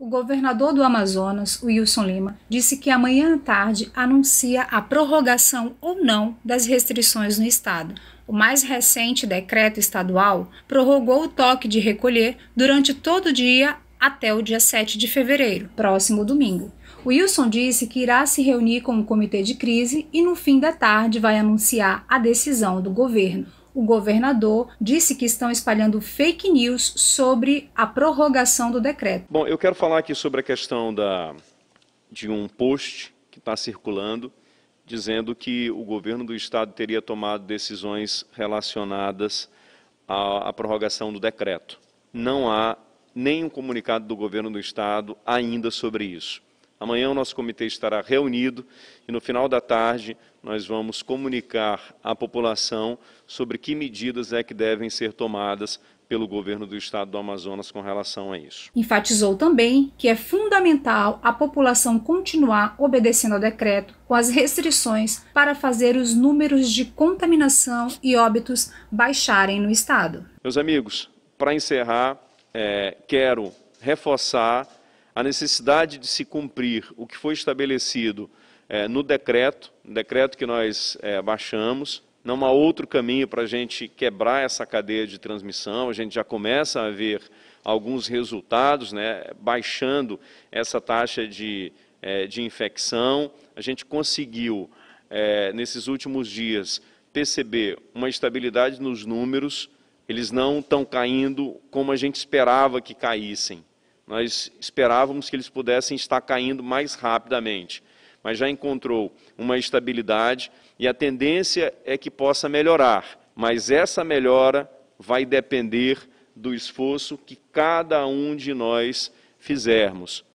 O governador do Amazonas, Wilson Lima, disse que amanhã à tarde anuncia a prorrogação ou não das restrições no estado. O mais recente decreto estadual prorrogou o toque de recolher durante todo o dia até o dia 7 de fevereiro, próximo domingo. Wilson disse que irá se reunir com o comitê de crise e no fim da tarde vai anunciar a decisão do governo o governador disse que estão espalhando fake news sobre a prorrogação do decreto. Bom, eu quero falar aqui sobre a questão da, de um post que está circulando dizendo que o governo do estado teria tomado decisões relacionadas à, à prorrogação do decreto. Não há nenhum comunicado do governo do estado ainda sobre isso. Amanhã o nosso comitê estará reunido e no final da tarde nós vamos comunicar à população sobre que medidas é que devem ser tomadas pelo governo do estado do Amazonas com relação a isso. Enfatizou também que é fundamental a população continuar obedecendo ao decreto com as restrições para fazer os números de contaminação e óbitos baixarem no estado. Meus amigos, para encerrar, é, quero reforçar a necessidade de se cumprir o que foi estabelecido é, no decreto, decreto que nós é, baixamos. Não há outro caminho para a gente quebrar essa cadeia de transmissão. A gente já começa a ver alguns resultados, né, baixando essa taxa de, é, de infecção. A gente conseguiu, é, nesses últimos dias, perceber uma estabilidade nos números. Eles não estão caindo como a gente esperava que caíssem nós esperávamos que eles pudessem estar caindo mais rapidamente, mas já encontrou uma estabilidade e a tendência é que possa melhorar, mas essa melhora vai depender do esforço que cada um de nós fizermos.